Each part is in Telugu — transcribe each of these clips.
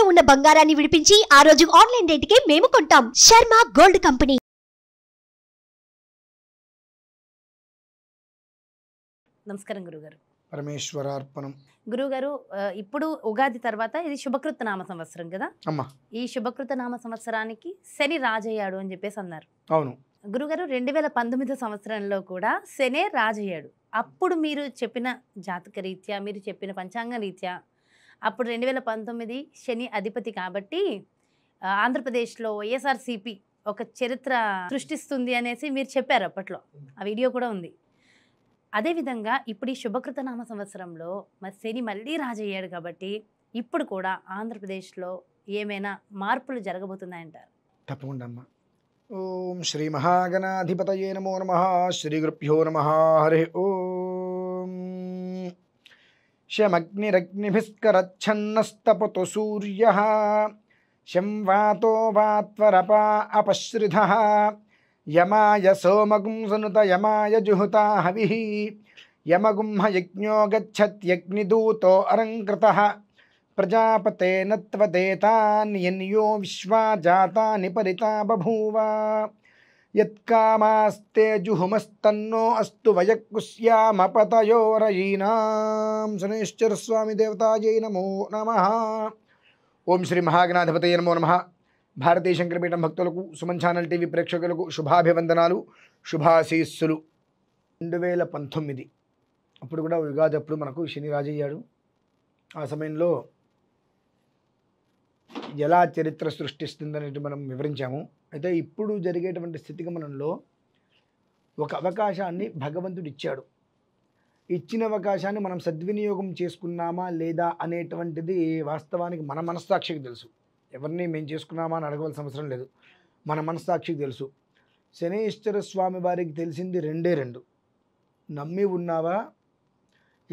తాకట్టులో ఉన్న బంగారాన్ని విడిపించి ఆ రోజు ఆన్లైన్ రేటుకే మేము కొంటాం శర్మ గోల్డ్ కంపెనీ నమస్కారం గురుగారు అర్పణం గురుగారు ఇప్పుడు ఉగాది తర్వాత ఇది శుభకృత నామ సంవత్సరం కదా అమ్మా ఈ శుభకృత నామ సంవత్సరానికి శని రాజయ్యాడు అని చెప్పేసి అన్నారు అవును గురుగారు రెండు వేల పంతొమ్మిదో సంవత్సరంలో కూడా శనే రాజయ్యాడు అప్పుడు మీరు చెప్పిన జాతక రీత్యా మీరు చెప్పిన పంచాంగ రీత్యా అప్పుడు రెండు వేల పంతొమ్మిది శని అధిపతి కాబట్టి ఆంధ్రప్రదేశ్లో వైఎస్ఆర్సీపీ ఒక చరిత్ర సృష్టిస్తుంది అనేసి మీరు చెప్పారు అప్పట్లో ఆ వీడియో కూడా ఉంది అదేవిధంగా ఇప్పుడు ఈ శుభకృత నామ సంవత్సరంలో మరి శని మళ్ళీ రాజయ్యాడు కాబట్టి ఇప్పుడు కూడా ఆంధ్రప్రదేశ్లో ఏమైనా మార్పులు జరగబోతున్నాయంటారు తప్పకుండా అమ్మా ఓం శ్రీ మహాగణాధిపతయే నమో నమ శ్రీ గురుభ్యో నమ హరి ఓ శమగ్నిరగ్నిభిస్కరచ్ఛన్నస్తపతు సూర్య శం వాతో వాత్వరపా అపశ్రిధ యమాయ సోమగుం సనుత యమాయ జుహుతా హవి యమగుంహ యజ్ఞో గచ్చత్యగ్నిదూతో అరంకృత ప్రజాపతే నత్వదేతాన్యన్యో విశ్వా జాతాని పరితా యత్కామాస్తే జుహుమస్తన్నో అస్తు శనేశ్వర స్వామి దేవతాయ నమో నమ ఓం శ్రీ మహాగణాధిపతయ నమో నమ భారతీయ శంకరపీఠం భక్తులకు సుమన్ ఛానల్ టీవీ ప్రేక్షకులకు శుభాభివందనాలు శుభాశీస్సులు రెండు వేల పంతొమ్మిది అప్పుడు కూడా ఉగాది అప్పుడు మనకు శని రాజయ్యాడు ఆ సమయంలో ఎలా చరిత్ర సృష్టిస్తుందనేది మనం వివరించాము అయితే ఇప్పుడు జరిగేటువంటి స్థితిగమనంలో ఒక అవకాశాన్ని భగవంతుడు ఇచ్చాడు ఇచ్చిన అవకాశాన్ని మనం సద్వినియోగం చేసుకున్నామా లేదా అనేటువంటిది వాస్తవానికి మన మనస్సాక్షికి తెలుసు ఎవరిని మేము చేసుకున్నామా అని అడగవలసిన అవసరం లేదు మన మనస్సాక్షికి తెలుసు శనీశ్వర స్వామి వారికి తెలిసింది రెండే రెండు నమ్మి ఉన్నావా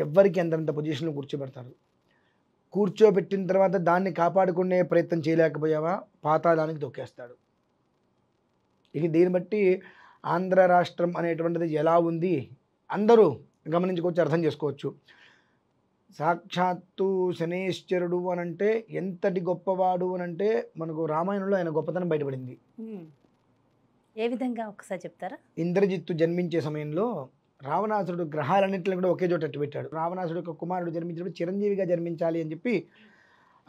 ఎవ్వరికి ఎంతంత పొజిషన్లో కూర్చోబెడతారు కూర్చోబెట్టిన తర్వాత దాన్ని కాపాడుకునే ప్రయత్నం చేయలేకపోయావా పాతాళానికి తొక్కేస్తాడు ఇక దీన్ని బట్టి ఆంధ్ర రాష్ట్రం అనేటువంటిది ఎలా ఉంది అందరూ గమనించుకోవచ్చు అర్థం చేసుకోవచ్చు సాక్షాత్తు శనేశ్వరుడు అని అంటే ఎంతటి గొప్పవాడు అని అంటే మనకు రామాయణంలో ఆయన గొప్పతనం బయటపడింది ఏ విధంగా ఒకసారి చెప్తారా ఇంద్రజిత్తు జన్మించే సమయంలో రావణాసురుడు గ్రహాలన్నింటిని కూడా ఒకే చోట పెట్టాడు రావణాసురుడు యొక్క కుమారుడు జన్మించినప్పుడు చిరంజీవిగా జన్మించాలి అని చెప్పి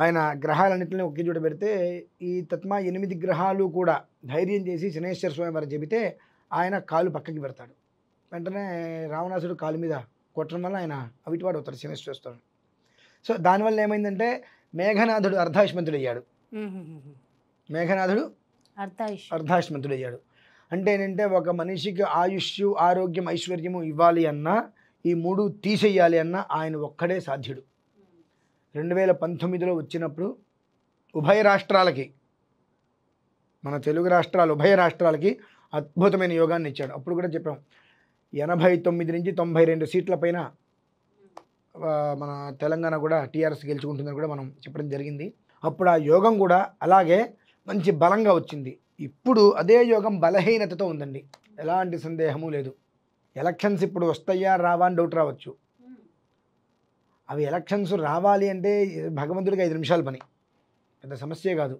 ఆయన గ్రహాలన్నింటినీ ఒకే చోట పెడితే ఈ తత్మ ఎనిమిది గ్రహాలు కూడా ధైర్యం చేసి శనేశ్వర స్వామి వారు చెబితే ఆయన కాలు పక్కకి పెడతాడు వెంటనే రావణాసుడు కాలు మీద కొట్టడం వల్ల ఆయన అవిటివాడు అవుతాడు శనేశ్వర స్వామి సో దానివల్ల ఏమైందంటే మేఘనాథుడు అర్ధాయుష్మంతుడు అయ్యాడు మేఘనాథుడు అర్ధాయుష్మంతుడు అయ్యాడు అంటే ఏంటంటే ఒక మనిషికి ఆయుష్ ఆరోగ్యం ఐశ్వర్యము ఇవ్వాలి అన్నా ఈ మూడు తీసేయాలి అన్నా ఆయన ఒక్కడే సాధ్యుడు రెండు వేల పంతొమ్మిదిలో వచ్చినప్పుడు ఉభయ రాష్ట్రాలకి మన తెలుగు రాష్ట్రాలు ఉభయ రాష్ట్రాలకి అద్భుతమైన యోగాన్ని ఇచ్చాడు అప్పుడు కూడా చెప్పాం ఎనభై తొమ్మిది నుంచి తొంభై రెండు సీట్ల పైన మన తెలంగాణ కూడా టీఆర్ఎస్ గెలుచుకుంటుందని కూడా మనం చెప్పడం జరిగింది అప్పుడు ఆ యోగం కూడా అలాగే మంచి బలంగా వచ్చింది ఇప్పుడు అదే యోగం బలహీనతతో ఉందండి ఎలాంటి సందేహము లేదు ఎలక్షన్స్ ఇప్పుడు వస్తాయా రావా అని డౌట్ రావచ్చు అవి ఎలక్షన్స్ రావాలి అంటే భగవంతుడికి ఐదు నిమిషాలు పని పెద్ద సమస్యే కాదు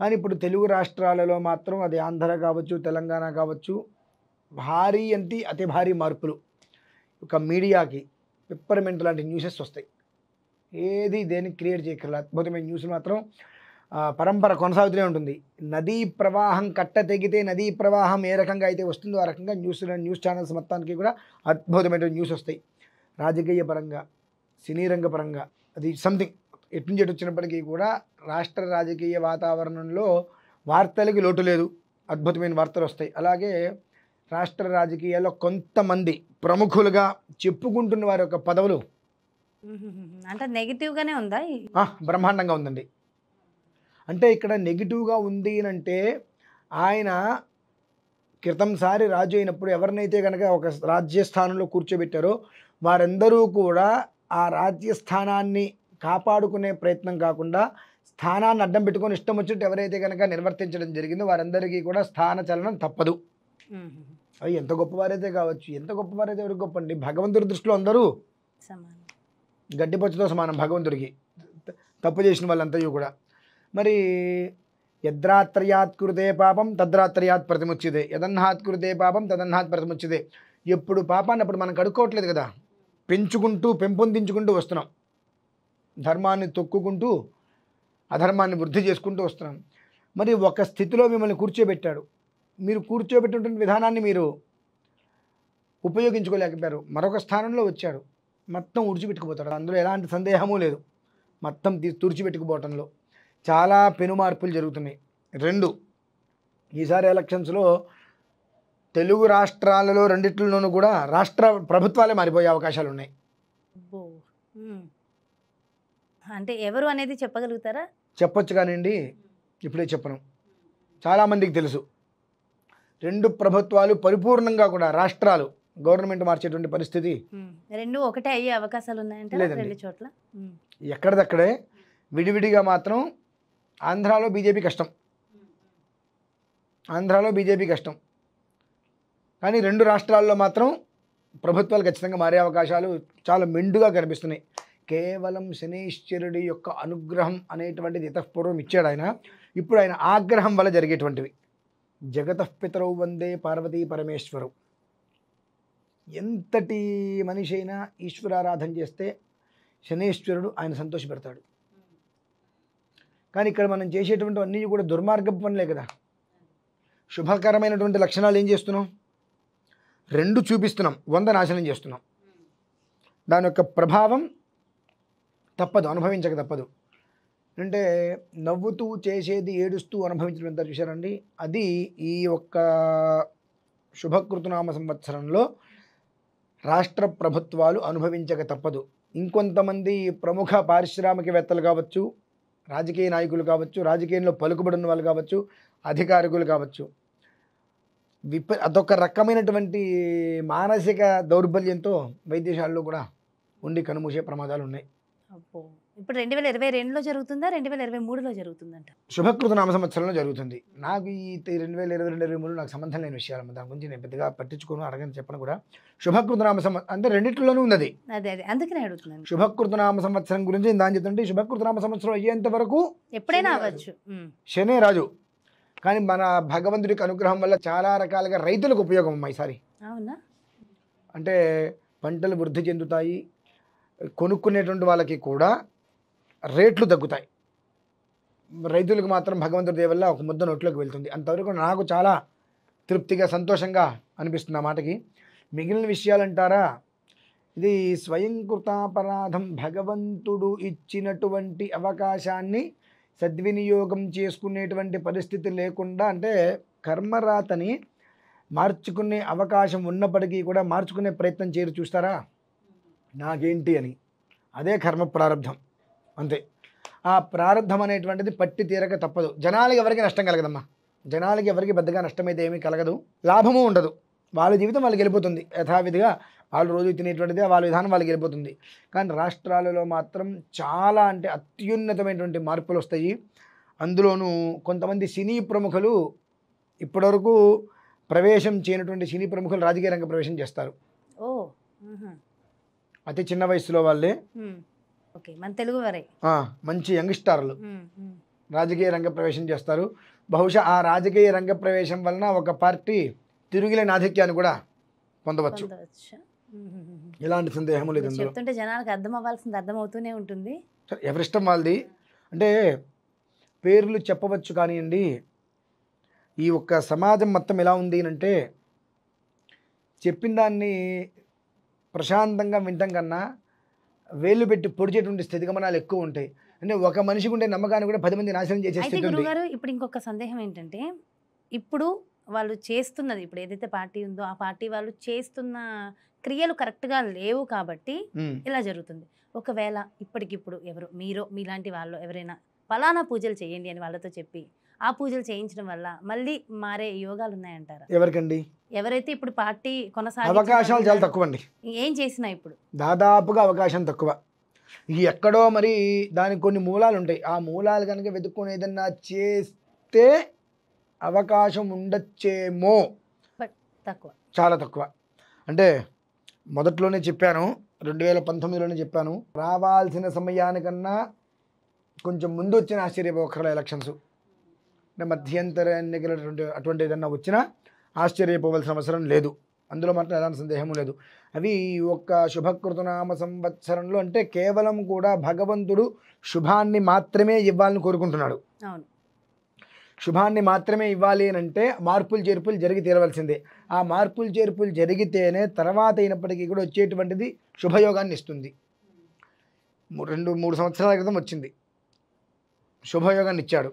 కానీ ఇప్పుడు తెలుగు రాష్ట్రాలలో మాత్రం అది ఆంధ్ర కావచ్చు తెలంగాణ కావచ్చు భారీ అంటే అతి భారీ మార్పులు ఒక మీడియాకి పిప్పర్మెంట్ లాంటి న్యూసెస్ వస్తాయి ఏది దేనికి క్రియేట్ చేయగల అద్భుతమైన న్యూస్ మాత్రం పరంపర కొనసాగుతూనే ఉంటుంది నదీ ప్రవాహం కట్ట తెగితే నదీ ప్రవాహం ఏ రకంగా అయితే వస్తుందో ఆ రకంగా న్యూస్ న్యూస్ ఛానల్స్ మొత్తానికి కూడా అద్భుతమైన న్యూస్ వస్తాయి రాజకీయ పరంగా సినీ రంగపరంగా అది సంథింగ్ ఎటు నుంచి ఎటు వచ్చినప్పటికీ కూడా రాష్ట్ర రాజకీయ వాతావరణంలో వార్తలకి లోటు లేదు అద్భుతమైన వార్తలు వస్తాయి అలాగే రాష్ట్ర రాజకీయాల్లో కొంతమంది ప్రముఖులుగా చెప్పుకుంటున్న వారి యొక్క పదవులు అంటే నెగిటివ్గానే ఉందా బ్రహ్మాండంగా ఉందండి అంటే ఇక్కడ నెగిటివ్గా ఉంది అంటే ఆయన క్రితంసారి రాజు అయినప్పుడు ఎవరినైతే కనుక ఒక రాజ్యస్థానంలో కూర్చోబెట్టారో వారందరూ కూడా ఆ రాజ్యస్థానాన్ని కాపాడుకునే ప్రయత్నం కాకుండా స్థానాన్ని అడ్డం పెట్టుకొని ఇష్టం వచ్చినట్టు ఎవరైతే కనుక నిర్వర్తించడం జరిగిందో వారందరికీ కూడా స్థాన చలనం తప్పదు అవి ఎంత గొప్పవారైతే కావచ్చు ఎంత గొప్పవారైతే ఎవరికి గొప్ప అండి భగవంతుడి దృష్టిలో అందరూ గడ్డిపొచ్చుతో సమానం భగవంతుడికి తప్పు చేసిన వాళ్ళంతయు కూడా మరి యద్రాత్రయాత్ కృదే పాపం తద్రాత్రయాత్ ప్రతిముచ్చిదే యదన్నాత్ కృదే పాపం తదన్హాత్ ప్రతిముచ్చిదే ఎప్పుడు పాపాన్ని అప్పుడు మనం కడుక్కోవట్లేదు కదా పెంచుకుంటూ పెంపొందించుకుంటూ వస్తున్నాం ధర్మాన్ని తొక్కుకుంటూ అధర్మాన్ని వృద్ధి చేసుకుంటూ వస్తున్నాం మరి ఒక స్థితిలో మిమ్మల్ని కూర్చోబెట్టాడు మీరు కూర్చోబెట్టినటువంటి విధానాన్ని మీరు ఉపయోగించుకోలేకపోయారు మరొక స్థానంలో వచ్చాడు మొత్తం ఉడిచిపెట్టుకుపోతాడు అందులో ఎలాంటి సందేహమూ లేదు మొత్తం తుడిచిపెట్టుకుపోవటంలో చాలా పెను మార్పులు జరుగుతున్నాయి రెండు ఈసారి ఎలక్షన్స్లో తెలుగు రాష్ట్రాలలో రెండిట్లోనూ కూడా రాష్ట్ర ప్రభుత్వాలే మారిపోయే అవకాశాలు ఉన్నాయి అంటే ఎవరు అనేది చెప్పగలుగుతారా చెప్పొచ్చు కానివ్వండి ఇప్పుడే చెప్పను చాలామందికి తెలుసు రెండు ప్రభుత్వాలు పరిపూర్ణంగా కూడా రాష్ట్రాలు గవర్నమెంట్ మార్చేటువంటి పరిస్థితి రెండు ఒకటే అయ్యే అవకాశాలు ఉన్నాయంటే రెండు చోట్ల ఎక్కడిదక్కడే విడివిడిగా మాత్రం ఆంధ్రాలో బీజేపీ కష్టం ఆంధ్రాలో బీజేపీ కష్టం కానీ రెండు రాష్ట్రాల్లో మాత్రం ప్రభుత్వాలు ఖచ్చితంగా మారే అవకాశాలు చాలా మెండుగా కనిపిస్తున్నాయి కేవలం శనీశ్వరుడి యొక్క అనుగ్రహం అనేటువంటిది ఇతఃపూర్వం ఇచ్చాడు ఆయన ఇప్పుడు ఆయన ఆగ్రహం వల్ల జరిగేటువంటివి జగతపితరవు వందే పార్వతీ పరమేశ్వరు ఎంతటి మనిషి అయినా ఈశ్వరారాధన చేస్తే శనీశ్వరుడు ఆయన సంతోషపెడతాడు కానీ ఇక్కడ మనం చేసేటువంటి అన్నీ కూడా దుర్మార్గపు పనులే కదా శుభకరమైనటువంటి లక్షణాలు ఏం చేస్తున్నాం రెండు చూపిస్తున్నాం వంద నాశనం చేస్తున్నాం దాని యొక్క ప్రభావం తప్పదు అనుభవించక తప్పదు అంటే నవ్వుతూ చేసేది ఏడుస్తూ అనుభవించడం ఎంత చూశారండి అది ఈ యొక్క శుభకృతునామ సంవత్సరంలో రాష్ట్ర ప్రభుత్వాలు అనుభవించక తప్పదు ఇంకొంతమంది ప్రముఖ పారిశ్రామికవేత్తలు కావచ్చు రాజకీయ నాయకులు కావచ్చు రాజకీయంలో పలుకుబడిన వాళ్ళు కావచ్చు అధికారికులు కావచ్చు విప అదొక రకమైనటువంటి మానసిక దౌర్బల్యంతో వైద్యశాలలో కూడా ఉండి కనుమూసే ప్రమాదాలు ఉన్నాయి ఇప్పుడు రెండు వేల ఇరవై రెండులో జరుగుతుందా రెండు వేల ఇరవై మూడులో జరుగుతుందంట శుభకృత నామ సంవత్సరంలో జరుగుతుంది నాకు ఈ రెండు వేల ఇరవై రెండు ఇరవై మూడు నాకు సంబంధం లేని విషయాలు దాని గురించి నేను పెద్దగా పట్టించుకోను అడగని చెప్పను కూడా శుభకృత నామ సంవత్సరం అంటే రెండిట్లోనే ఉన్నది అదే అదే అందుకనే అడుగుతున్నాను శుభకృత నామ సంవత్సరం గురించి దాని చెప్తుంటే శుభకృత నామ సంవత్సరం అయ్యేంత వరకు ఎప్పుడైనా అవ్వచ్చు శని రాజు కానీ మన భగవంతుడికి అనుగ్రహం వల్ల చాలా రకాలుగా రైతులకు ఉపయోగం అమ్మా ఈసారి అంటే పంటలు వృద్ధి చెందుతాయి కొనుక్కునేటువంటి వాళ్ళకి కూడా రేట్లు తగ్గుతాయి రైతులకు మాత్రం భగవంతుడి దేవల్ల ఒక ముద్ద నోట్లోకి వెళ్తుంది అంతవరకు నాకు చాలా తృప్తిగా సంతోషంగా అనిపిస్తుంది ఆ మాటకి మిగిలిన విషయాలంటారా ఇది స్వయంకృతాపరాధం భగవంతుడు ఇచ్చినటువంటి అవకాశాన్ని సద్వినియోగం చేసుకునేటువంటి పరిస్థితి లేకుండా అంటే కర్మరాతని మార్చుకునే అవకాశం ఉన్నప్పటికీ కూడా మార్చుకునే ప్రయత్నం చేయరు చూస్తారా నాకేంటి అని అదే కర్మ ప్రారంధం అంతే ఆ ప్రారంధం అనేటువంటిది పట్టి తీరక తప్పదు జనాలకి ఎవరికి నష్టం కలగదమ్మా జనాలకి ఎవరికి పెద్దగా నష్టమైతే ఏమీ కలగదు లాభము ఉండదు వాళ్ళ జీవితం వాళ్ళు గెలుపుతుంది యథావిధిగా వాళ్ళు రోజు తినేటువంటిదే వాళ్ళ విధానం వాళ్ళకి వెళ్ళిపోతుంది కానీ రాష్ట్రాలలో మాత్రం చాలా అంటే అత్యున్నతమైనటువంటి మార్పులు వస్తాయి అందులోనూ కొంతమంది సినీ ప్రముఖులు ఇప్పటివరకు ప్రవేశం చేయనటువంటి సినీ ప్రముఖులు రాజకీయ రంగ ప్రవేశం చేస్తారు అతి చిన్న వయసులో వాళ్ళే మన తెలుగు వారే మంచి యంగ్ స్టార్లు రాజకీయ రంగ ప్రవేశం చేస్తారు బహుశా ఆ రాజకీయ రంగ ప్రవేశం వలన ఒక పార్టీ తిరుగులేని ఆధిక్యాన్ని కూడా పొందవచ్చు ఎలాంటి సందేహం లేదు చెప్తుంటే జనాలకు అర్థం అవ్వాల్సింది అర్థమవుతూనే ఉంటుంది ఎవరిష్టం వాళ్ళది అంటే పేర్లు చెప్పవచ్చు కానివ్వండి ఈ ఒక్క సమాజం మొత్తం ఎలా ఉంది అంటే చెప్పిన దాన్ని ప్రశాంతంగా వినటం కన్నా వేలు పెట్టి పొడిచేటువంటి స్థితిగమనాలు ఎక్కువ ఉంటాయి అంటే ఒక మనిషికి ఉండే నమ్మకాన్ని కూడా పది మంది నాశనం చేసే ఇప్పుడు ఇంకొక సందేహం ఏంటంటే ఇప్పుడు వాళ్ళు చేస్తున్నది ఇప్పుడు ఏదైతే పార్టీ ఉందో ఆ పార్టీ వాళ్ళు చేస్తున్న క్రియలు కరెక్ట్గా లేవు కాబట్టి ఇలా జరుగుతుంది ఒకవేళ ఇప్పటికిప్పుడు ఎవరు మీరు మీలాంటి వాళ్ళు ఎవరైనా ఫలానా పూజలు చేయండి అని వాళ్ళతో చెప్పి ఆ పూజలు చేయించడం వల్ల మళ్ళీ మారే యోగాలు ఉన్నాయంటారు ఎవరికండి ఎవరైతే ఇప్పుడు పార్టీ కొనసాగి అవకాశాలు చాలా తక్కువ అండి ఏం చేసినా ఇప్పుడు దాదాపుగా అవకాశం తక్కువ ఎక్కడో మరి దానికి కొన్ని మూలాలు ఉంటాయి ఆ మూలాలు కనుక వెతుక్కుని ఏదన్నా చేస్తే అవకాశం ఉండొచ్చేమో తక్కువ చాలా తక్కువ అంటే మొదట్లోనే చెప్పాను రెండు వేల పంతొమ్మిదిలోనే చెప్పాను రావాల్సిన సమయానికన్నా కొంచెం ముందు వచ్చిన ఆశ్చర్యపోకర్ల ఎలక్షన్స్ అంటే మధ్యంతర ఎన్నికల అటువంటి ఏదన్నా వచ్చినా ఆశ్చర్యపోవలసిన అవసరం లేదు అందులో మాత్రం ఎలాంటి సందేహం లేదు అవి ఒక్క శుభకృతనామ సంవత్సరంలో అంటే కేవలం కూడా భగవంతుడు శుభాన్ని మాత్రమే ఇవ్వాలని కోరుకుంటున్నాడు అవును శుభాన్ని మాత్రమే ఇవ్వాలి అని అంటే మార్పులు చేర్పులు జరిగి తీరవలసిందే ఆ మార్పులు చేర్పులు జరిగితేనే తర్వాత అయినప్పటికీ కూడా వచ్చేటువంటిది శుభయోగాన్ని ఇస్తుంది రెండు మూడు సంవత్సరాల క్రితం వచ్చింది శుభయోగాన్ని ఇచ్చాడు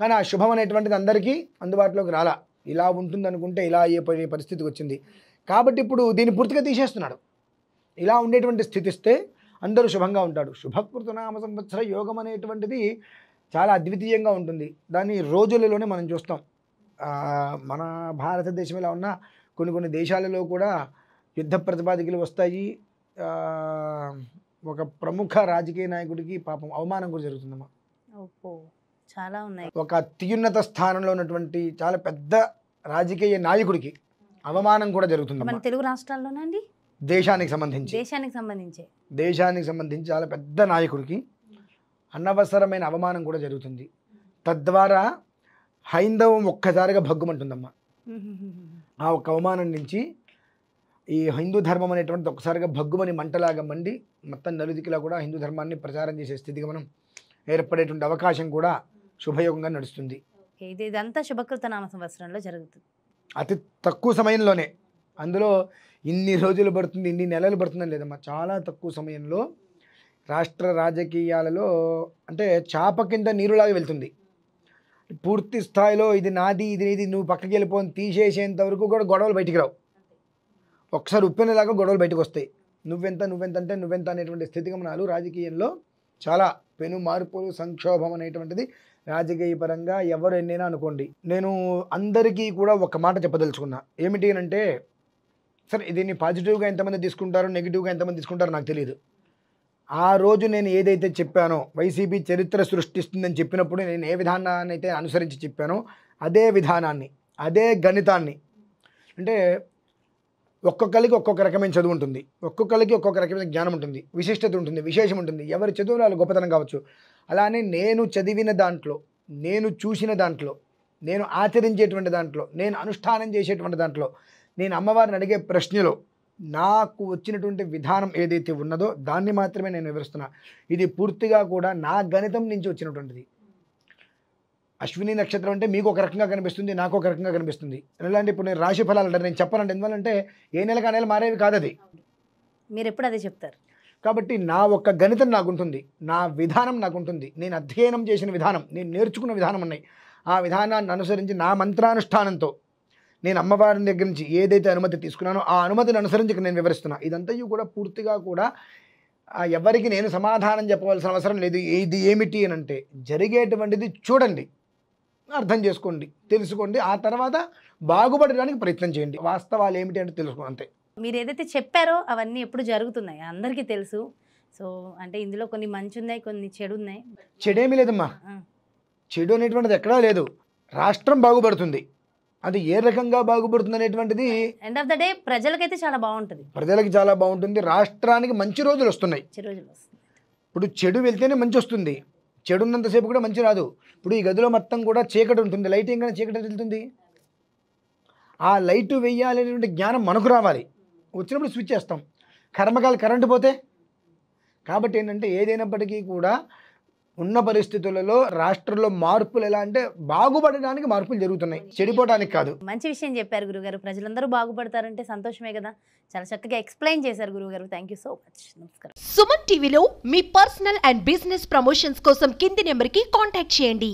కానీ ఆ శుభం అనేటువంటిది అందరికీ అందుబాటులోకి రాలా ఇలా ఉంటుంది అనుకుంటే ఇలా అయ్యే పరిస్థితికి వచ్చింది కాబట్టి ఇప్పుడు దీన్ని పూర్తిగా తీసేస్తున్నాడు ఇలా ఉండేటువంటి స్థితిస్తే అందరూ శుభంగా ఉంటాడు శుభకృతనామ సంవత్సర యోగం అనేటువంటిది చాలా అద్వితీయంగా ఉంటుంది దాన్ని రోజులలోనే మనం చూస్తాం మన భారతదేశం ఇలా ఉన్న కొన్ని కొన్ని దేశాలలో కూడా యుద్ధ ప్రతిపాదికలు వస్తాయి ఒక ప్రముఖ రాజకీయ నాయకుడికి పాపం అవమానం కూడా జరుగుతుందమ్మా చాలా ఉన్నాయి ఒక అత్యున్నత స్థానంలో ఉన్నటువంటి చాలా పెద్ద రాజకీయ నాయకుడికి అవమానం కూడా జరుగుతుంది మన తెలుగు రాష్ట్రాల్లోనండి దేశానికి సంబంధించి దేశానికి సంబంధించి దేశానికి సంబంధించి చాలా పెద్ద నాయకుడికి అనవసరమైన అవమానం కూడా జరుగుతుంది తద్వారా హైందవం ఒక్కసారిగా భగ్గుమంటుందమ్మా ఆ ఒక అవమానం నుంచి ఈ హిందూ ధర్మం అనేటువంటిది ఒకసారిగా భగ్గుమని మంటలాగా మండి మొత్తం నలుదికిలా కూడా హిందూ ధర్మాన్ని ప్రచారం చేసే స్థితిగా మనం ఏర్పడేటువంటి అవకాశం కూడా శుభయోగంగా నడుస్తుంది ఇదంతా శుభకృత సంవత్సరంలో జరుగుతుంది అతి తక్కువ సమయంలోనే అందులో ఇన్ని రోజులు పడుతుంది ఇన్ని నెలలు పడుతుందని లేదమ్మా చాలా తక్కువ సమయంలో రాష్ట్ర రాజకీయాలలో అంటే చాప కింద నీరులాగా వెళ్తుంది పూర్తి స్థాయిలో ఇది నాది ఇది నీది నువ్వు పక్కకి వెళ్ళిపోని తీసేసేంత వరకు కూడా గొడవలు బయటికి రావు ఒకసారి ఉప్పెనలాగా గొడవలు బయటకు వస్తాయి నువ్వెంత నువ్వెంత అంటే నువ్వెంత అనేటువంటి స్థితిగమనాలు రాజకీయంలో చాలా పెను మార్పులు సంక్షోభం అనేటువంటిది రాజకీయ పరంగా ఎవరు ఎన్నైనా అనుకోండి నేను అందరికీ కూడా ఒక మాట చెప్పదలుచుకున్నా ఏమిటి అంటే సరే దీన్ని పాజిటివ్గా ఎంతమంది తీసుకుంటారు నెగిటివ్గా ఎంతమంది తీసుకుంటారో నాకు తెలియదు ఆ రోజు నేను ఏదైతే చెప్పానో వైసీపీ చరిత్ర సృష్టిస్తుందని చెప్పినప్పుడు నేను ఏ విధానాన్ని అయితే అనుసరించి చెప్పానో అదే విధానాన్ని అదే గణితాన్ని అంటే ఒక్కొక్కరికి ఒక్కొక్క రకమైన చదువు ఉంటుంది ఒక్కొక్కరికి ఒక్కొక్క రకమైన జ్ఞానం ఉంటుంది విశిష్టత ఉంటుంది విశేషం ఉంటుంది ఎవరి చదువు వాళ్ళు గొప్పతనం కావచ్చు అలానే నేను చదివిన దాంట్లో నేను చూసిన దాంట్లో నేను ఆచరించేటువంటి దాంట్లో నేను అనుష్ఠానం చేసేటువంటి దాంట్లో నేను అమ్మవారిని అడిగే ప్రశ్నలో నాకు వచ్చినటువంటి విధానం ఏదైతే ఉన్నదో దాన్ని మాత్రమే నేను వివరిస్తున్నా ఇది పూర్తిగా కూడా నా గణితం నుంచి వచ్చినటువంటిది అశ్విని నక్షత్రం అంటే మీకు ఒక రకంగా కనిపిస్తుంది నాకు ఒక రకంగా కనిపిస్తుంది ఎలాంటి ఇప్పుడు నేను రాశి ఫలాలు అంటే నేను చెప్పాలంటే ఎందువల్లంటే ఏ నెల కానీ నెల మారేవి కాదు అది మీరు ఎప్పుడు అదే చెప్తారు కాబట్టి నా ఒక్క గణితం నాకుంటుంది నా విధానం నాకుంటుంది నేను అధ్యయనం చేసిన విధానం నేను నేర్చుకున్న విధానం ఉన్నాయి ఆ విధానాన్ని అనుసరించి నా మంత్రానుష్ఠానంతో నేను అమ్మవారి దగ్గర నుంచి ఏదైతే అనుమతి తీసుకున్నానో ఆ అనుమతిని అనుసరించి నేను వివరిస్తున్నా ఇదంతా కూడా పూర్తిగా కూడా ఎవరికి నేను సమాధానం చెప్పవలసిన అవసరం లేదు ఇది ఏమిటి అని అంటే జరిగేటువంటిది చూడండి అర్థం చేసుకోండి తెలుసుకోండి ఆ తర్వాత బాగుపడడానికి ప్రయత్నం చేయండి వాస్తవాలు ఏమిటి అంటే తెలుసుకోండి అంతే మీరు ఏదైతే చెప్పారో అవన్నీ ఎప్పుడు జరుగుతున్నాయి అందరికీ తెలుసు సో అంటే ఇందులో కొన్ని మంచి ఉన్నాయి కొన్ని చెడు ఉన్నాయి చెడేమీ లేదమ్మా చెడు అనేటువంటిది ఎక్కడా లేదు రాష్ట్రం బాగుపడుతుంది అది ఏ రకంగా బాగుపడుతుంది అనేటువంటిది ఎండ్ ఆఫ్ ద డే ప్రజలకైతే చాలా బాగుంటుంది ప్రజలకి చాలా బాగుంటుంది రాష్ట్రానికి మంచి రోజులు వస్తున్నాయి ఇప్పుడు చెడు వెళ్తేనే మంచి వస్తుంది చెడు ఉన్నంతసేపు కూడా మంచి రాదు ఇప్పుడు ఈ గదిలో మొత్తం కూడా చీకటి ఉంటుంది లైటింగ్ కానీ చీకటి వెళ్తుంది ఆ లైట్ వెయ్యాలి అనేటువంటి జ్ఞానం మనకు రావాలి వచ్చినప్పుడు స్విచ్ చేస్తాం కర్మకాలు కరెంటు పోతే కాబట్టి ఏంటంటే ఏదైనప్పటికీ కూడా ఉన్న పరిస్థితులలో రాష్ట్రంలో మార్పులు ఎలా అంటే బాగుపడడానికి మార్పులు జరుగుతున్నాయి చెడిపోవడానికి కాదు మంచి విషయం చెప్పారు గురుగారు ప్రజలందరూ బాగుపడతారంటే సంతోషమే కదా చాలా చక్కగా ఎక్స్ప్లెయిన్ చేశారు గురుగారు థ్యాంక్ యూ సో మచ్ నమస్కారం సుమన్ టీవీలో మీ పర్సనల్ అండ్ బిజినెస్ ప్రమోషన్స్ కోసం కింది నెంబర్కి కాంటాక్ట్ చేయండి